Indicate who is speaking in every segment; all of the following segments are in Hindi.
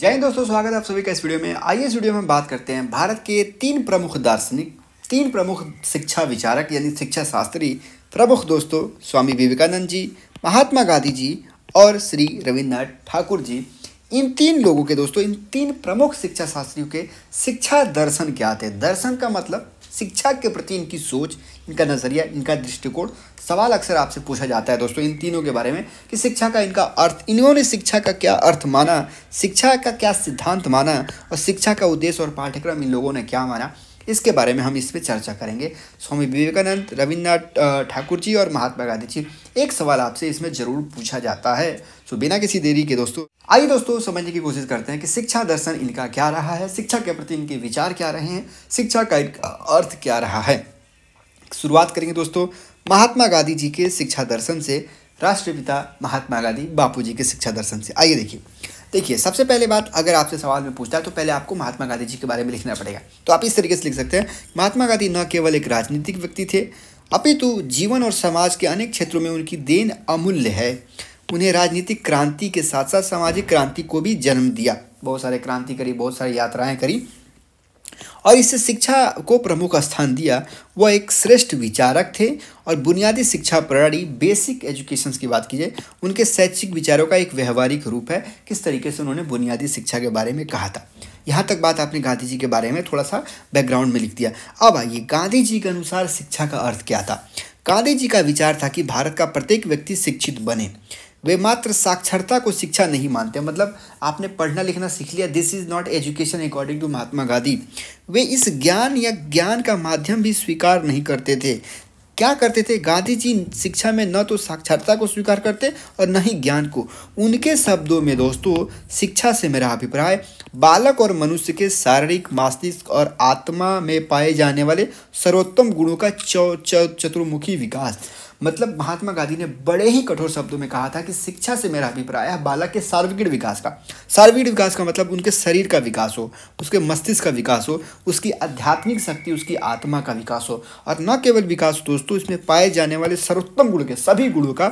Speaker 1: जय हिंद दोस्तों स्वागत है आप सभी का इस वीडियो में आइए इस वीडियो में हम बात करते हैं भारत के तीन प्रमुख दार्शनिक तीन प्रमुख शिक्षा विचारक यानी शिक्षा शास्त्री प्रमुख दोस्तों स्वामी विवेकानंद जी महात्मा गांधी जी और श्री रविन्द्रनाथ ठाकुर जी इन तीन लोगों के दोस्तों इन तीन प्रमुख शिक्षा शास्त्रियों के शिक्षा दर्शन क्या थे दर्शन का मतलब शिक्षा के प्रति इनकी सोच इनका नज़रिया इनका दृष्टिकोण सवाल अक्सर आपसे पूछा जाता है दोस्तों इन तीनों के बारे में कि शिक्षा का इनका अर्थ इन्होंने शिक्षा का क्या अर्थ माना शिक्षा का क्या सिद्धांत माना और शिक्षा का उद्देश्य और पाठ्यक्रम इन लोगों ने क्या माना इसके बारे में हम इस पर चर्चा करेंगे स्वामी विवेकानंद रविन्द्रनाथ ठाकुर जी और महात्मा गांधी जी एक सवाल आपसे इसमें ज़रूर पूछा जाता है तो बिना किसी देरी के दोस्तों आइए दोस्तों समझने की कोशिश करते हैं कि शिक्षा दर्शन इनका क्या रहा है शिक्षा के प्रति इनके विचार क्या रहे हैं शिक्षा का अर्थ क्या रहा है शुरुआत करेंगे दोस्तों महात्मा गांधी जी के शिक्षा दर्शन से राष्ट्रपिता महात्मा गांधी बापू जी के शिक्षा दर्शन से आइए देखिए देखिए सबसे पहले बात अगर आपसे सवाल में पूछता है तो पहले आपको महात्मा गांधी जी के बारे में लिखना पड़ेगा तो आप इस तरीके से लिख सकते हैं महात्मा गांधी न केवल एक राजनीतिक व्यक्ति थे अपितु जीवन और समाज के अनेक क्षेत्रों में उनकी देन अमूल्य है उन्हें राजनीतिक क्रांति के साथ साथ सामाजिक क्रांति को भी जन्म दिया बहुत सारे क्रांति करी बहुत सारी यात्राएं करी और इसे शिक्षा को प्रमुख स्थान दिया वह एक श्रेष्ठ विचारक थे और बुनियादी शिक्षा प्रणाली बेसिक एजुकेशन की बात की जाए उनके शैक्षिक विचारों का एक व्यवहारिक रूप है किस तरीके से उन्होंने बुनियादी शिक्षा के बारे में कहा था यहाँ तक बात आपने गांधी जी के बारे में थोड़ा सा बैकग्राउंड में लिख दिया अब आइए गांधी जी के अनुसार शिक्षा का अर्थ क्या था गांधी जी का विचार था कि भारत का प्रत्येक व्यक्ति शिक्षित बने वे मात्र साक्षरता को शिक्षा नहीं मानते मतलब आपने पढ़ना लिखना सीख लिया this is not education according to Mahatma Gandhi वे इस ज्ञान या ज्ञान का माध्यम भी स्वीकार नहीं करते थे क्या करते थे गांधी जी शिक्षा में न तो साक्षरता को स्वीकार करते और न ही ज्ञान को उनके शब्दों में दोस्तों शिक्षा से मेरा अभिप्राय बालक और मनुष्य के शारीरिक मस्तिष्क और आत्मा में पाए जाने वाले सर्वोत्तम गुणों का चौ, चतुर्मुखी विकास मतलब महात्मा गांधी ने बड़े ही कठोर शब्दों में कहा था कि शिक्षा से मेरा अभिप्राय है बालक के सार्वगिक विकास का सार्वगिक विकास का मतलब उनके शरीर का विकास हो उसके मस्तिष्क का विकास हो उसकी आध्यात्मिक शक्ति उसकी आत्मा का विकास हो और न केवल विकास दोस्तों इसमें पाए जाने वाले सर्वोत्तम गुण के सभी गुणों का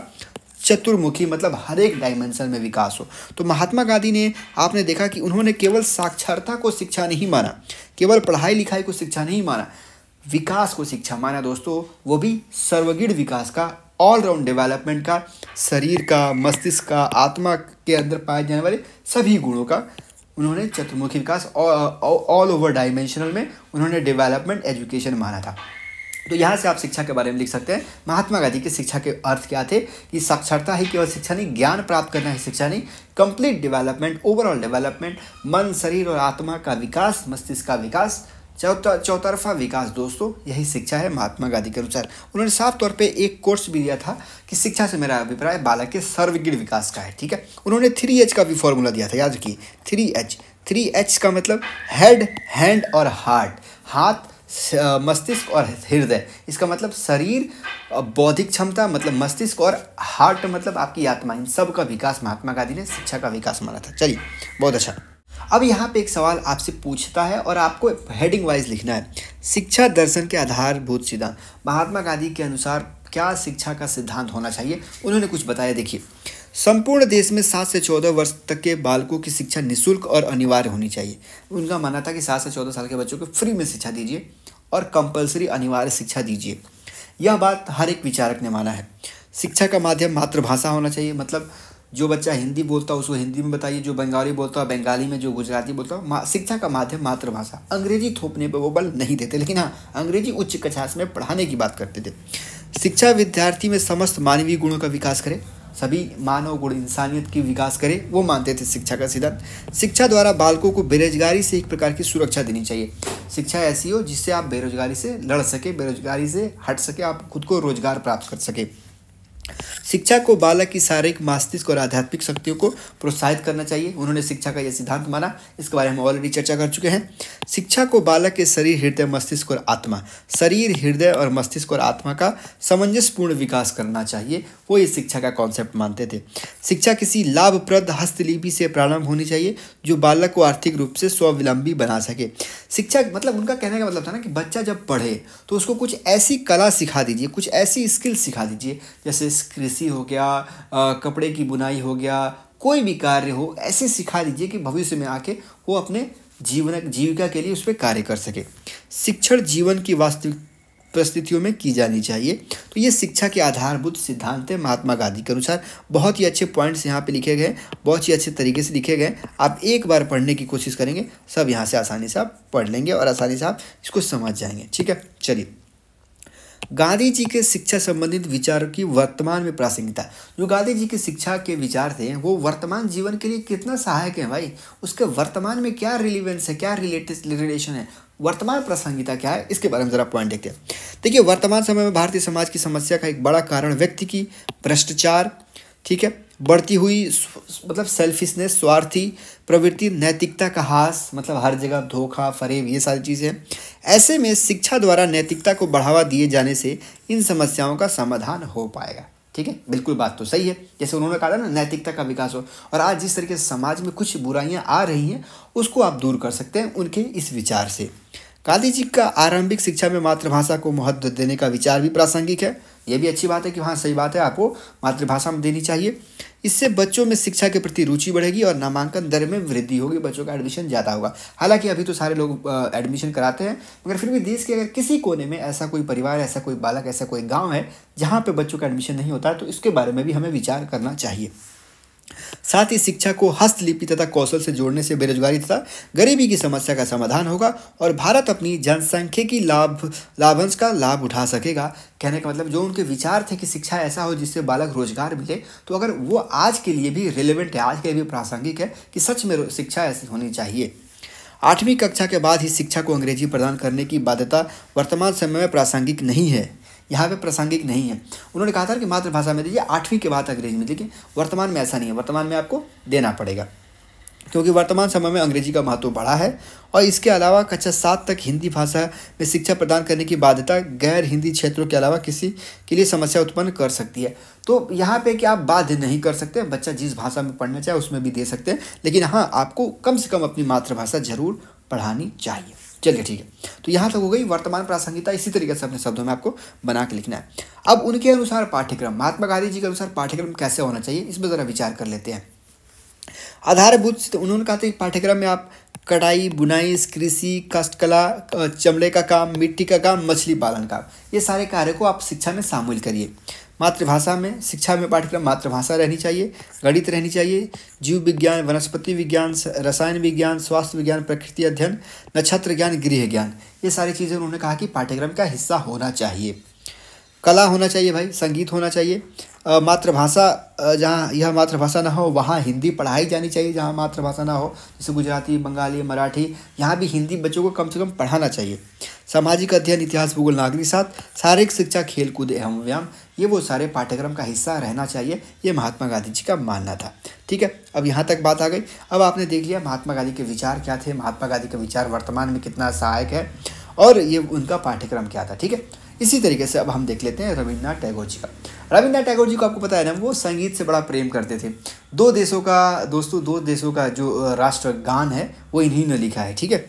Speaker 1: चतुर्मुखी मतलब हर एक डायमेंशन में विकास हो तो महात्मा गांधी ने आपने देखा कि उन्होंने केवल साक्षरता को शिक्षा नहीं माना केवल पढ़ाई लिखाई को शिक्षा नहीं माना विकास को शिक्षा माना दोस्तों वो भी सर्वगीण विकास का ऑलराउंड डेवलपमेंट का शरीर का मस्तिष्क का आत्मा के अंदर पाए जाने वाले सभी गुणों का उन्होंने चतुर्मुखी विकास ऑल ओवर डायमेंशनल में उन्होंने डेवलपमेंट एजुकेशन माना था तो यहाँ से आप शिक्षा के बारे में लिख सकते हैं महात्मा गांधी की शिक्षा के अर्थ क्या थे कि साक्षरता ही केवल शिक्षा नहीं ज्ञान प्राप्त करना ही शिक्षा नहीं कंप्लीट डेवलपमेंट ओवरऑल डेवलपमेंट मन शरीर और आत्मा का विकास मस्तिष्क का विकास चौथा चौतरफा विकास दोस्तों यही शिक्षा है महात्मा गांधी के अनुसार उन्होंने साफ तौर पे एक कोर्स भी दिया था कि शिक्षा से मेरा अभिप्राय बालक के सर्वगीण विकास का है ठीक है उन्होंने थ्री एच का भी फॉर्मूला दिया था याद रखिए थ्री एच थ्री एच का मतलब हेड हैंड और हार्ट हाथ मस्तिष्क और हृदय इसका मतलब शरीर बौद्धिक क्षमता मतलब मस्तिष्क और हार्ट मतलब आपकी आत्मा इन सब का विकास महात्मा गांधी ने शिक्षा का विकास माना था चलिए बहुत अच्छा अब यहाँ पे एक सवाल आपसे पूछता है और आपको हेडिंग वाइज लिखना है शिक्षा दर्शन के आधारभूत सिद्धांत महात्मा गांधी के अनुसार क्या शिक्षा का सिद्धांत होना चाहिए उन्होंने कुछ बताया देखिए संपूर्ण देश में सात से चौदह वर्ष तक के बालकों की शिक्षा निःशुल्क और अनिवार्य होनी चाहिए उनका मानना था कि सात से चौदह साल के बच्चों को फ्री में शिक्षा दीजिए और कंपलसरी अनिवार्य शिक्षा दीजिए यह बात हर एक विचारक ने माना है शिक्षा का माध्यम मातृभाषा होना चाहिए मतलब जो बच्चा हिंदी बोलता है उसको हिंदी में बताइए जो बंगाली बोलता है बंगाली में जो गुजराती बोलता है शिक्षा का माध्यम मातृभाषा अंग्रेजी थोपने पर वो बल नहीं देते लेकिन हाँ अंग्रेजी उच्च कक्षा में पढ़ाने की बात करते थे शिक्षा विद्यार्थी में समस्त मानवीय गुणों का विकास करे सभी मानव गुण इंसानियत की विकास करे वो मानते थे शिक्षा का सिद्धांत शिक्षा द्वारा बालकों को बेरोजगारी से एक प्रकार की सुरक्षा देनी चाहिए शिक्षा ऐसी हो जिससे आप बेरोजगारी से लड़ सके बेरोजगारी से हट सके आप खुद को रोजगार प्राप्त कर सके शिक्षा को बालक की शारीरिक मस्तिष्क और आध्यात्मिक शक्तियों को प्रोत्साहित करना चाहिए उन्होंने शिक्षा का यह सिद्धांत माना इसके बारे में हम ऑलरेडी चर्चा कर चुके हैं शिक्षा को बालक के शरीर हृदय मस्तिष्क और आत्मा शरीर हृदय और मस्तिष्क और आत्मा का सामंजस्यपूर्ण विकास करना चाहिए वो इस शिक्षा का कॉन्सेप्ट मानते थे शिक्षा किसी लाभप्रद हस्तलिपि से प्रारंभ होनी चाहिए जो बालक को आर्थिक रूप से स्वावलंबी बना सके शिक्षा मतलब उनका कहने का मतलब था ना कि बच्चा जब पढ़े तो उसको कुछ ऐसी कला सिखा दीजिए कुछ ऐसी स्किल सिखा दीजिए जैसे जैसे कृषि हो गया कपड़े की बुनाई हो गया कोई भी कार्य हो ऐसे सिखा दीजिए कि भविष्य में आके वो अपने जीवन जीविका के लिए उस पर कार्य कर सके शिक्षण जीवन की वास्तविक परिस्थितियों में की जानी चाहिए तो ये शिक्षा के आधारभूत सिद्धांत है महात्मा गांधी के अनुसार बहुत ही अच्छे पॉइंट्स यहाँ पे लिखे गए बहुत ही अच्छे तरीके से लिखे गए आप एक बार पढ़ने की कोशिश करेंगे सब यहाँ से आसानी से आप पढ़ लेंगे और आसानी से आप इसको समझ जाएंगे ठीक है चलिए गांधी जी के शिक्षा संबंधित विचारों की वर्तमान में प्रासंगिकता जो गांधी जी की शिक्षा के विचार थे वो वर्तमान जीवन के लिए कितना सहायक है भाई उसके वर्तमान में क्या रिलीवेंस है क्या रिलेटेड रिलेशन है वर्तमान प्रासंगिकता क्या है इसके बारे में जरा पॉइंट देखते हैं देखिए वर्तमान समय में भारतीय समाज की समस्या का एक बड़ा कारण व्यक्ति की भ्रष्टाचार ठीक है बढ़ती हुई मतलब सेल्फिशनेस स्वार्थी प्रवृत्ति नैतिकता का हास मतलब हर जगह धोखा फरेब ये सारी चीज़ें ऐसे में शिक्षा द्वारा नैतिकता को बढ़ावा दिए जाने से इन समस्याओं का समाधान हो पाएगा ठीक है बिल्कुल बात तो सही है जैसे उन्होंने कहा था ना नैतिकता का विकास हो और आज जिस तरीके से समाज में कुछ बुराइयाँ आ रही हैं उसको आप दूर कर सकते हैं उनके इस विचार से गांधी जी का आरंभिक शिक्षा में मातृभाषा को महत्व देने का विचार भी प्रासंगिक है ये भी अच्छी बात है कि हाँ सही बात है आपको मातृभाषा में देनी चाहिए इससे बच्चों में शिक्षा के प्रति रुचि बढ़ेगी और नामांकन दर में वृद्धि होगी बच्चों का एडमिशन ज़्यादा होगा हालांकि अभी तो सारे लोग एडमिशन कराते हैं मगर फिर भी देश के अगर किसी कोने में ऐसा कोई परिवार ऐसा कोई बालक ऐसा कोई गाँव है जहाँ पर बच्चों का एडमिशन नहीं होता तो इसके बारे में भी हमें विचार करना चाहिए साथ ही शिक्षा को हस्तलिपि तथा कौशल से जोड़ने से बेरोजगारी तथा गरीबी की समस्या का समाधान होगा और भारत अपनी जनसंख्यिकी लाभ लाभांश का लाभ उठा सकेगा कहने का मतलब जो उनके विचार थे कि शिक्षा ऐसा हो जिससे बालक रोजगार मिले तो अगर वो आज के लिए भी रिलेवेंट है आज के लिए भी प्रासंगिक है कि सच में शिक्षा ऐसी होनी चाहिए आठवीं कक्षा के बाद ही शिक्षा को अंग्रेजी प्रदान करने की बाध्यता वर्तमान समय में प्रासंगिक नहीं है यहाँ पे प्रासंगिक नहीं है उन्होंने कहा था कि मातृभाषा में दीजिए आठवीं के बाद अंग्रेजी में लेकिन वर्तमान में ऐसा नहीं है वर्तमान में आपको देना पड़ेगा क्योंकि वर्तमान समय में अंग्रेजी का महत्व बढ़ा है और इसके अलावा कक्षा सात तक हिंदी भाषा में शिक्षा प्रदान करने की बाध्यता गैर हिंदी क्षेत्रों के अलावा किसी के लिए समस्या उत्पन्न कर सकती है तो यहाँ पे कि आप बाध्य नहीं कर सकते बच्चा जिस भाषा में पढ़ना चाहे उसमें भी दे सकते हैं लेकिन हाँ आपको कम से कम अपनी मातृभाषा जरूर पढ़ानी चाहिए चलिए ठीक है तो यहाँ तक हो गई वर्तमान प्रासंगिकता इसी तरीके से अपने शब्दों में आपको बना के लिखना है अब उनके अनुसार पाठ्यक्रम महात्मा गांधी जी के अनुसार पाठ्यक्रम कैसे होना चाहिए इस पर ज़रा विचार कर लेते हैं आधारभूत उन्होंने कहा था कि पाठ्यक्रम में आप कटाई बुनाई कृषि कष्टकला चमड़े का काम मिट्टी का काम मछली पालन का ये सारे कार्य को आप शिक्षा में शामिल करिए मातृभाषा में शिक्षा में पाठ्यक्रम मातृभाषा रहनी चाहिए गणित रहनी चाहिए जीव विज्ञान वनस्पति विज्ञान रसायन विज्ञान स्वास्थ्य विज्ञान प्रकृति अध्ययन नक्षत्र ज्ञान गृह ज्ञान ये सारी चीज़ें उन्होंने कहा कि पाठ्यक्रम का हिस्सा होना चाहिए कला होना चाहिए भाई संगीत होना चाहिए मातृभाषा जहाँ यह मातृभाषा ना हो वहाँ हिंदी पढ़ाई जानी चाहिए जहाँ मातृभाषा ना हो जैसे गुजराती बंगाली मराठी यहाँ भी हिंदी बच्चों को कम से कम पढ़ाना चाहिए सामाजिक अध्ययन इतिहास भूगोल नागरिक साथ शारीरिक शिक्षा खेल कूद एवं व्यायाम ये वो सारे पाठ्यक्रम का हिस्सा रहना चाहिए ये महात्मा गांधी जी का मानना था ठीक है अब यहाँ तक बात आ गई अब आपने देख लिया महात्मा गांधी के विचार क्या थे महात्मा गांधी का विचार वर्तमान में कितना सहायक है और ये उनका पाठ्यक्रम क्या था ठीक है इसी तरीके से अब हम देख लेते हैं रविन्द्रनाथ टैगोर जी का रविन्द्रनाथ टैगोर जी को आपको पता है ना वो संगीत से बड़ा प्रेम करते थे दो देशों का दोस्तों दो देशों का जो राष्ट्रगान है वो इन्हीं ने लिखा है ठीक है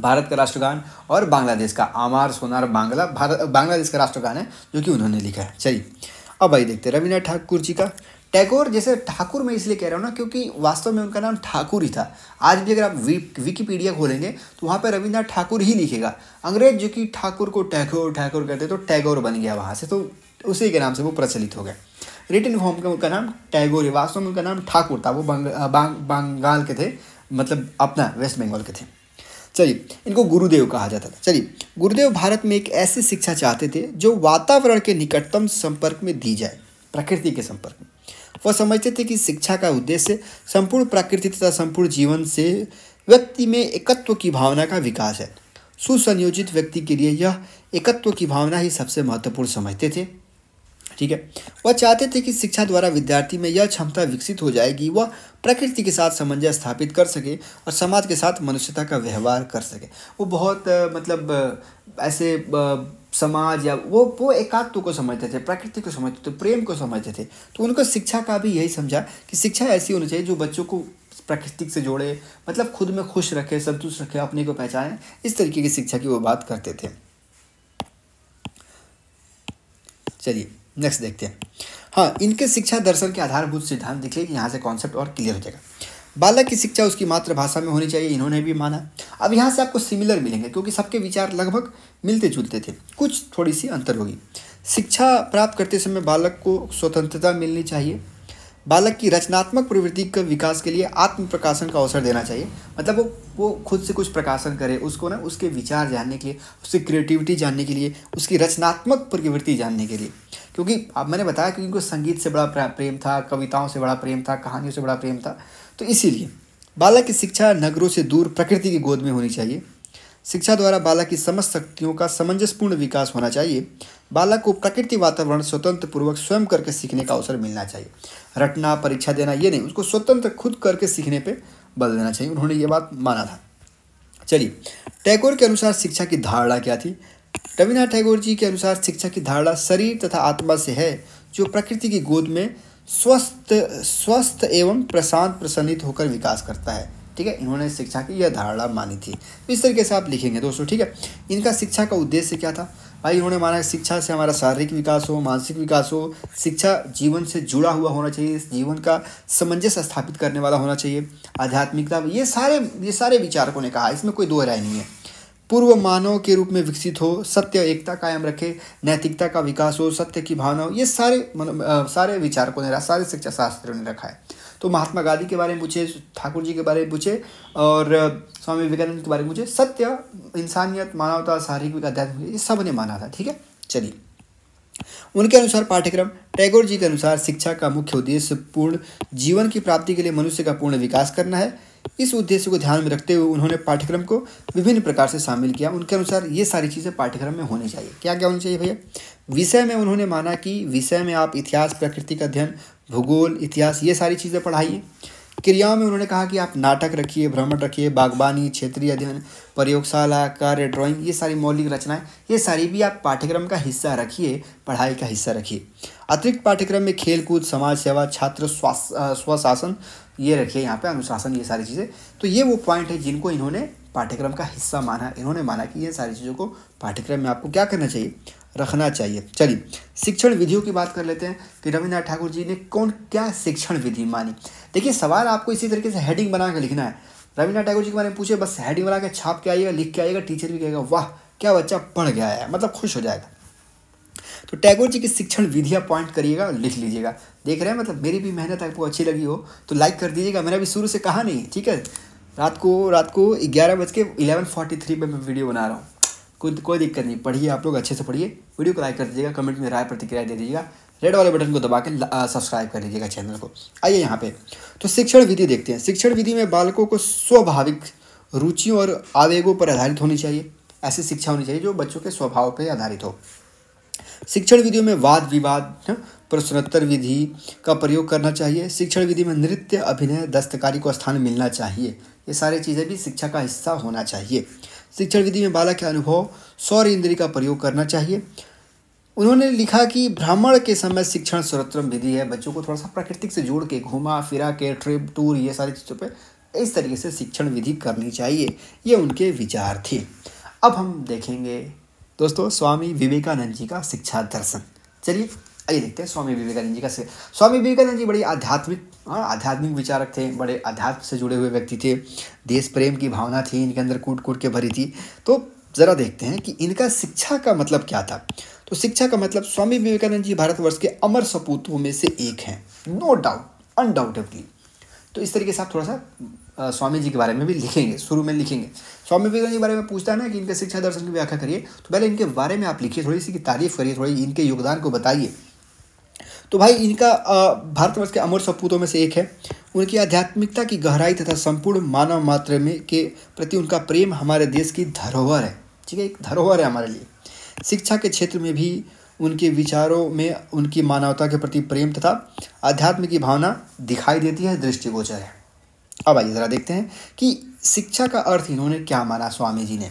Speaker 1: भारत का राष्ट्रगान और बांग्लादेश का आमार सोनार बांग्ला भारत बांग्लादेश का राष्ट्रगान है जो कि उन्होंने लिखा है चलिए अब भाई देखते हैं रविन्द्रनाथ ठाकुर जी का टैगोर जैसे ठाकुर मैं इसलिए कह रहा हूँ ना क्योंकि वास्तव में उनका नाम ठाकुर ही था आज भी अगर आप विकीपीडिया खोलेंगे तो वहाँ पर रविन्द्रनाथ ठाकुर ही लिखेगा अंग्रेज जो कि ठाकुर को टैगोर ठाकुर कहते तो टैगोर बन गया वहाँ से तो उसी के नाम से वो प्रचलित हो गया रिटर्न फॉर्म का उनका नाम टैगोर है वास्तव में उनका नाम ठाकुर था वो बंग, के थे मतलब अपना वेस्ट बंगाल के थे चलिए इनको गुरुदेव कहा जाता था चलिए गुरुदेव भारत में एक ऐसी शिक्षा चाहते थे जो वातावरण के निकटतम संपर्क में दी जाए प्रकृति के संपर्क में वह समझते थे कि शिक्षा का उद्देश्य संपूर्ण प्रकृति तथा संपूर्ण जीवन से व्यक्ति में एकत्व की भावना का विकास है सुसंयोजित व्यक्ति के लिए यह एकत्व की भावना ही सबसे महत्वपूर्ण समझते थे ठीक है वह चाहते थे कि शिक्षा द्वारा विद्यार्थी में यह क्षमता विकसित हो जाएगी वह प्रकृति के साथ समंजय स्थापित कर सके और समाज के साथ मनुष्यता का व्यवहार कर सके वो बहुत मतलब ऐसे समाज या वो वो एकात्व को समझते थे प्रकृति को समझते थे प्रेम को समझते थे तो उनको शिक्षा का भी यही समझा कि शिक्षा ऐसी होनी चाहिए जो बच्चों को प्रकृति से जोड़े मतलब खुद में खुश रखे संतुष्ट रखे अपने को पहचाने इस तरीके की शिक्षा की वो बात करते थे चलिए नेक्स्ट देखते हैं हाँ इनके शिक्षा दर्शन के आधारभूत सिद्धांत दिख लेंगे यहाँ से कॉन्सेप्ट और क्लियर हो जाएगा बालक की शिक्षा उसकी मातृभाषा में होनी चाहिए इन्होंने भी माना अब यहाँ से आपको सिमिलर मिलेंगे क्योंकि सबके विचार लगभग मिलते जुलते थे कुछ थोड़ी सी अंतर होगी शिक्षा प्राप्त करते समय बालक को स्वतंत्रता मिलनी चाहिए बालक की रचनात्मक प्रवृत्ति के विकास के लिए आत्म प्रकाशन का अवसर देना चाहिए मतलब वो वो खुद से कुछ प्रकाशन करे उसको ना उसके विचार जानने के लिए उसकी क्रिएटिविटी जानने के लिए उसकी रचनात्मक प्रवृत्ति जानने के लिए क्योंकि अब मैंने बताया क्योंकि उनको संगीत से बड़ा प्रेम था कविताओं से बड़ा प्रेम था कहानियों से बड़ा प्रेम था तो इसीलिए बालक की शिक्षा नगरों से दूर प्रकृति की गोद में होनी चाहिए शिक्षा द्वारा बालक की समस्त शक्तियों का सामंजस्यपूर्ण विकास होना चाहिए बालक को प्रकृति वातावरण स्वतंत्र पूर्वक स्वयं करके सीखने का अवसर मिलना चाहिए रटना परीक्षा देना ये नहीं उसको स्वतंत्र खुद करके सीखने पर बदल देना चाहिए उन्होंने ये बात माना था चलिए टैगोर के अनुसार शिक्षा की धारणा क्या थी रविन्द्रनाथ टैगोर जी के अनुसार शिक्षा की धारणा शरीर तथा आत्मा से है जो प्रकृति की गोद में स्वस्थ स्वस्थ एवं प्रशांत प्रसन्नित होकर विकास करता है ठीक है इन्होंने शिक्षा की यह धारणा मानी थी इस तरीके से आप लिखेंगे दोस्तों ठीक है इनका शिक्षा का उद्देश्य क्या था भाई इन्होंने माना शिक्षा से हमारा शारीरिक विकास हो मानसिक विकास हो शिक्षा जीवन से जुड़ा हुआ होना चाहिए जीवन का सामंजस्य स्थापित करने वाला होना चाहिए आध्यात्मिकता ये सारे ये सारे विचारकों ने कहा इसमें कोई दो राय नहीं है पूर्व मानव के रूप में विकसित हो सत्य एकता कायम रखे नैतिकता का विकास हो सत्य की भावना हो ये सारे मतलब सारे विचारकों ने सारे शिक्षा शास्त्रों ने रखा है तो महात्मा गांधी के बारे में पूछे ठाकुर जी के बारे में पूछे और स्वामी विवेकानंद के बारे में पूछे सत्य इंसानियत मानवता शारीरिक अध्यात्म ये सब ने माना था ठीक है चलिए उनके अनुसार पाठ्यक्रम टैगोर जी के अनुसार शिक्षा का मुख्य उद्देश्य पूर्ण जीवन की प्राप्ति के लिए मनुष्य का पूर्ण विकास करना है इस उद्देश्य को ध्यान में रखते हुए उन्होंने पाठ्यक्रम को विभिन्न प्रकार से शामिल किया उनके अनुसार ये सारी चीज़ें पाठ्यक्रम में होनी चाहिए क्या क्या होनी चाहिए भैया विषय में उन्होंने माना कि विषय में आप इतिहास प्रकृति का अध्ययन भूगोल इतिहास ये सारी चीज़ें पढ़ाइए क्रियाओं में उन्होंने कहा कि आप नाटक रखिए भ्रमण रखिए बागबानी क्षेत्रीय अध्ययन प्रयोगशाला कार्य ड्राइंग ये सारी मौलिक रचनाएं ये सारी भी आप पाठ्यक्रम का हिस्सा रखिए पढ़ाई का हिस्सा रखिए अतिरिक्त पाठ्यक्रम में खेलकूद समाज सेवा छात्र स्वशासन ये रखिए यहाँ पे अनुशासन ये सारी चीज़ें तो ये वो पॉइंट है जिनको इन्होंने पाठ्यक्रम का हिस्सा माना इन्होंने माना कि ये सारी चीज़ों को पाठ्यक्रम में आपको क्या करना चाहिए रखना चाहिए चलिए शिक्षण विधियों की बात कर लेते हैं कि रविन्द्रनाथ ठाकुर जी ने कौन क्या शिक्षण विधि मानी देखिए सवाल आपको इसी तरीके से हेडिंग बना के लिखना है रविन्द्रनाथ ठाकुर जी के बारे में पूछे बस हेडिंग बना के छाप के आइएगा लिख के आइएगा टीचर भी कहेगा वाह क्या बच्चा पढ़ गया है मतलब खुश हो जाएगा तो टैगोर जी की शिक्षण विधियाँ पॉइंट करिएगा लिख लीजिएगा देख रहे हैं मतलब मेरी भी मेहनत आपको अच्छी लगी हो तो लाइक कर दीजिएगा मैंने अभी शुरू से कहा नहीं ठीक है रात को रात को ग्यारह बज के इलेवन फोर्टी थ्री पर मैं वीडियो बना रहा हूँ कोई कोई दिक्कत नहीं पढ़िए आप लोग अच्छे से पढ़िए वीडियो को लाइक कर दीजिएगा कमेंट में राय प्रतिक्रिया दे दीजिएगा रेड वाले बटन को दबा के सब्सक्राइब कर लीजिएगा चैनल को आइए यहाँ पे तो शिक्षण विधि देखते हैं शिक्षण विधि में बालकों को स्वाभाविक रुचियों और आवेगों पर आधारित होनी चाहिए ऐसी शिक्षा होनी चाहिए जो बच्चों के स्वभाव पर आधारित हो शिक्षण विधियों में वाद विवाद प्रश्नोत्तर विधि का प्रयोग करना चाहिए शिक्षण विधि में नृत्य अभिनय दस्तकारी को स्थान मिलना चाहिए ये सारी चीज़ें भी शिक्षा का हिस्सा होना चाहिए शिक्षण विधि में बालक के अनुभव सौर इंद्री का प्रयोग करना चाहिए उन्होंने लिखा कि भ्रमण के समय शिक्षण सर्वोत्तम विधि है बच्चों को थोड़ा सा प्राकृतिक से जोड़ के घुमा फिरा के ट्रिप टूर ये सारी चीज़ों पर इस तरीके से शिक्षण विधि करनी चाहिए ये उनके विचार थे अब हम देखेंगे दोस्तों स्वामी विवेकानंद जी का शिक्षा दर्शन चलिए आइए देखते हैं स्वामी विवेकानंद जी का स्वामी विवेकानंद जी बड़ी आध्यात्मिक हाँ, आध्यात्मिक विचारक थे बड़े अध्यात्म से जुड़े हुए व्यक्ति थे देश प्रेम की भावना थी इनके अंदर कूट कूट के भरी थी तो ज़रा देखते हैं कि इनका शिक्षा का मतलब क्या था तो शिक्षा का मतलब स्वामी विवेकानंद जी भारतवर्ष के अमर सपूतों में से एक हैं नो डाउट अनडाउटेडली तो इस तरीके से आप थोड़ा सा स्वामी जी के बारे में भी लिखेंगे शुरू में लिखेंगे स्वामी विवेकानंद के बारे में पूछता है ना कि इनके शिक्षा दर्शन की व्याख्या करिए तो पहले इनके बारे में आप लिखिए थोड़ी सी की तारीफ करिए थोड़ी इनके योगदान को बताइए तो भाई इनका भारतवर्ष के अमर सपूतों में से एक है उनकी आध्यात्मिकता की गहराई तथा संपूर्ण मानव मात्र में के प्रति उनका प्रेम हमारे देश की धरोहर है ठीक है एक धरोहर है हमारे लिए शिक्षा के क्षेत्र में भी उनके विचारों में उनकी मानवता के प्रति प्रेम तथा आध्यात्म की भावना दिखाई देती है दृष्टिगोचर है अब आइए ज़रा देखते हैं कि शिक्षा का अर्थ इन्होंने क्या माना स्वामी जी ने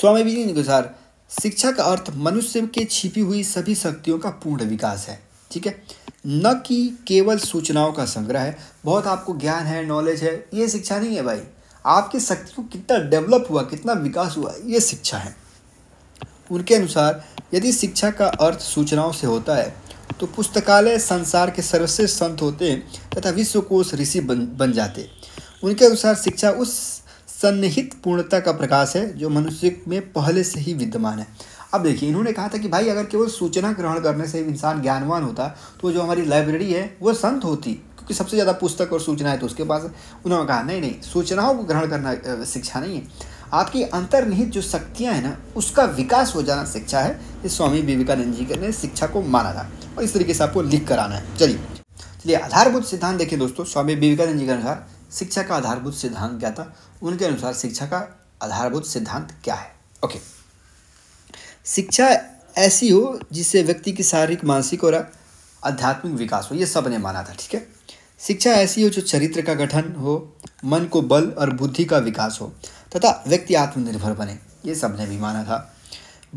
Speaker 1: स्वामी जी ने अनुसार शिक्षा का अर्थ मनुष्य के छिपी हुई सभी शक्तियों का पूर्ण विकास है ठीक है न कि केवल सूचनाओं का संग्रह है बहुत आपको ज्ञान है नॉलेज है ये शिक्षा नहीं है भाई आपकी शक्ति को कितना डेवलप हुआ कितना विकास हुआ ये शिक्षा है उनके अनुसार यदि शिक्षा का अर्थ सूचनाओं से होता है तो पुस्तकालय संसार के सर्वश्रेष्ठ संत होते तथा विश्वकोश ऋषि बन बन जाते उनके अनुसार शिक्षा उस सन्निहित पूर्णता का प्रकाश है जो मनुष्य में पहले से ही विद्यमान है अब देखिए इन्होंने कहा था कि भाई अगर केवल सूचना ग्रहण करने से इंसान ज्ञानवान होता तो जो हमारी लाइब्रेरी है वो संत होती क्योंकि सबसे ज़्यादा पुस्तक और सूचना है तो उसके पास उन्होंने कहा नहीं नहीं सूचनाओं को ग्रहण करना शिक्षा नहीं है आपकी अंतर्निहित जो शक्तियाँ हैं ना उसका विकास हो जाना शिक्षा है ये स्वामी विवेकानंद जी ने शिक्षा को माना था और इस तरीके से आपको लिख कर आना है चलिए चलिए आधारभूत सिद्धांत देखिए दोस्तों स्वामी विवेकानंद जी के अनुसार शिक्षा का आधारभूत सिद्धांत क्या था उनके अनुसार शिक्षा का आधारभूत सिद्धांत क्या है ओके शिक्षा ऐसी हो जिससे व्यक्ति की शारीरिक मानसिक और आध्यात्मिक विकास हो ये सब ने माना था ठीक है शिक्षा ऐसी हो जो चरित्र का गठन हो मन को बल और बुद्धि का विकास हो तथा व्यक्ति आत्मनिर्भर बने ये सब ने भी माना था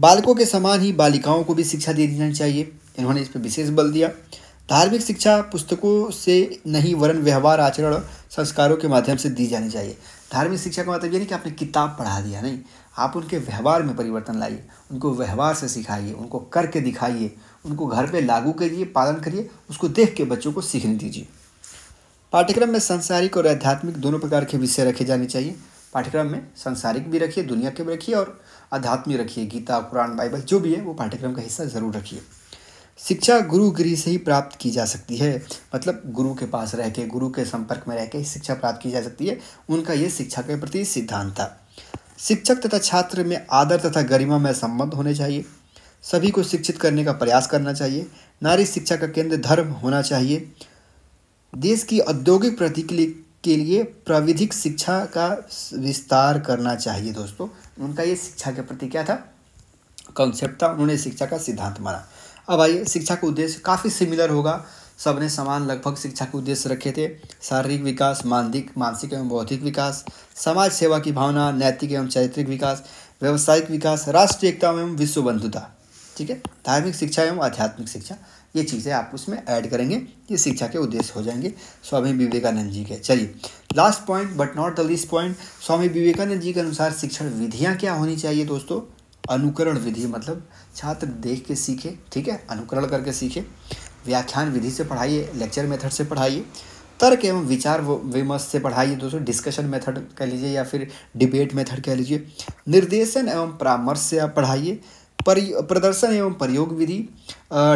Speaker 1: बालकों के समान ही बालिकाओं को भी शिक्षा दे देनी चाहिए इन्होंने इस पर विशेष बल दिया धार्मिक शिक्षा पुस्तकों से नहीं वरण व्यवहार आचरण और संस्कारों के माध्यम से दी जानी चाहिए धार्मिक शिक्षा का मतलब ये नहीं कि आपने किताब पढ़ा दिया नहीं आप उनके व्यवहार में परिवर्तन लाइए उनको व्यवहार से सिखाइए उनको करके दिखाइए उनको घर पे लागू करिए पालन करिए उसको देख के बच्चों को सीखने दीजिए पाठ्यक्रम में सांसारिक और आध्यात्मिक दोनों प्रकार के विषय रखे जाने चाहिए पाठ्यक्रम में सांसारिक भी रखिए दुनिया के भी रखिए और आध्यात्मिक रखिए गीता कुरान बाइबल जो भी है वो पाठ्यक्रम का हिस्सा ज़रूर रखिए शिक्षा गुरु से ही प्राप्त की जा सकती है मतलब गुरु के पास रह के गुरु के संपर्क में रह के शिक्षा प्राप्त की जा सकती है उनका ये शिक्षा के प्रति सिद्धांत था शिक्षक तथा छात्र में आदर तथा गरिमा में संबंध होने चाहिए सभी को शिक्षित करने का प्रयास करना चाहिए नारी शिक्षा का केंद्र धर्म होना चाहिए देश की औद्योगिक प्रतिक्रिया के लिए प्राविधिक शिक्षा का विस्तार करना चाहिए दोस्तों उनका ये शिक्षा के प्रति क्या था कॉन्सेप्ट था उन्होंने शिक्षा का सिद्धांत माना अब आइए शिक्षा का उद्देश्य काफ़ी सिमिलर होगा सबने समान लगभग शिक्षा के उद्देश्य रखे थे शारीरिक विकास मानदिक मानसिक एवं बौद्धिक विकास समाज सेवा की भावना नैतिक एवं चारित्रिक विकास व्यावसायिक विकास राष्ट्रीय एकता एवं विश्व बंधुता ठीक है धार्मिक शिक्षा एवं आध्यात्मिक शिक्षा ये चीज़ें आप उसमें ऐड करेंगे ये शिक्षा के उद्देश्य हो जाएंगे स्वामी विवेकानंद जी के चलिए last point but not the list point Swami Vivekananda ji के अनुसार शिक्षण विधियाँ क्या होनी चाहिए दोस्तों अनुकरण विधि मतलब छात्र देख के सीखे ठीक है अनुकरण करके सीखे व्याख्यान विधि से पढ़ाइए लेक्चर मेथड से पढ़ाइए तर्क एवं विचार विमर्श से पढ़ाइए दोस्तों डिस्कशन मेथड कह लीजिए या फिर डिबेट मेथड कह लीजिए निर्देशन एवं परामर्श से आप पढ़ाइए प्रदर्शन एवं प्रयोग विधि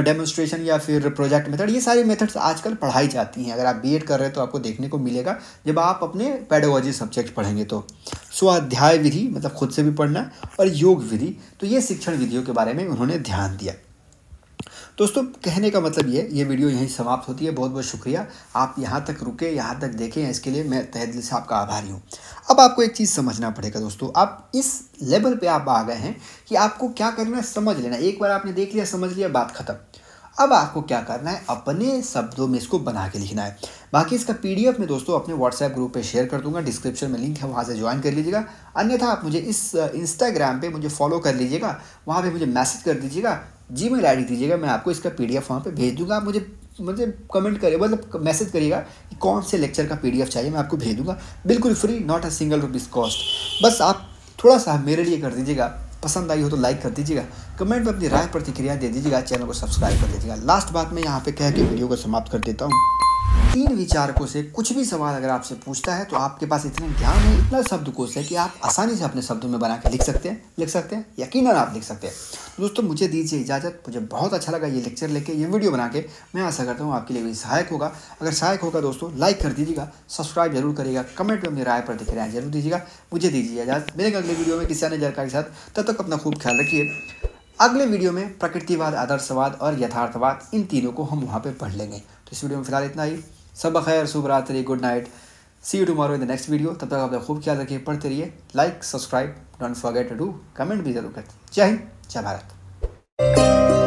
Speaker 1: डेमोन्स्ट्रेशन या फिर प्रोजेक्ट मेथड ये सारी मेथड्स आजकल पढ़ाई जाती हैं अगर आप बीएड कर रहे हैं तो आपको देखने को मिलेगा जब आप अपने पेडोलॉजी सब्जेक्ट पढ़ेंगे तो स्वाध्याय विधि मतलब खुद से भी पढ़ना और योग विधि तो ये शिक्षण विधियों के बारे में उन्होंने ध्यान दिया दोस्तों कहने का मतलब ये ये वीडियो यहीं समाप्त होती है बहुत बहुत शुक्रिया आप यहाँ तक रुके यहाँ तक देखें इसके लिए मैं तहे दिल से आपका आभारी हूँ अब आपको एक चीज़ समझना पड़ेगा दोस्तों आप इस लेवल पे आप आ गए हैं कि आपको क्या करना है समझ लेना एक बार आपने देख लिया समझ लिया बात खत्म अब आपको क्या करना है अपने शब्दों में इसको बना के लिखना है बाकी इसका पीडीएफ मैं दोस्तों अपने व्हाट्सएप ग्रुप पे शेयर कर दूंगा डिस्क्रिप्शन में लिंक है वहाँ से ज्वाइन कर लीजिएगा अन्यथा आप मुझे इस इंस्टाग्राम पे मुझे फॉलो कर लीजिएगा वहाँ पे मुझे मैसेज कर दीजिएगा जी मेल आई दीजिएगा मैं आपको इसका पी डी एफ वहाँ पर भेज दूँगा आप मुझे मुझे कमेंट करिए मतलब मैसेज करिएगा कि कौन से लेक्चर का पी चाहिए मैं आपको भेज दूँगा बिल्कुल free not a single rupees cost बस आप थोड़ा सा मेरे लिए कर दीजिएगा पसंद आई हो तो लाइक कर दीजिएगा कमेंट में अपनी राय प्रतिक्रिया दे दीजिएगा चैनल को सब्सक्राइब कर दीजिएगा लास्ट बात मैं यहाँ पे कह के वीडियो को समाप्त कर देता हूँ तीन विचारकों से कुछ भी सवाल अगर आपसे पूछता है तो आपके पास इतना ज्ञान है इतना शब्दकोश है कि आप आसानी से अपने शब्दों में बना के लिख सकते हैं लिख सकते हैं यकीन आप लिख सकते हैं दोस्तों मुझे दीजिए इजाज़त मुझे बहुत अच्छा लगा ये लेक्चर लेके ये वीडियो बना के मैं आशा करता हूँ आपके लिए भी सहायक होगा अगर सहायक होगा दोस्तों लाइक कर दीजिएगा सब्सक्राइब जरूर करिएगा कमेंट में राय पर दिख रहे जरूर दीजिएगा मुझे दीजिए इजाज़त मिलेगा अगले वीडियो में किसी अन्य जानकारी के साथ तब तक अपना खूब ख्याल रखिए अगले वीडियो में प्रकृतिवाद आदर्शवाद और यथार्थवाद इन तीनों को हम वहाँ पर पढ़ लेंगे तो इस वीडियो में फिलहाल इतना ही सब खैर शुभ रात्रि good night see you tomorrow in the next video तब तक आपने खूब ख्याल रखिए पढ़ते रहिए like subscribe don't forget to do comment भी जरूर करते जय हिंद जय भारत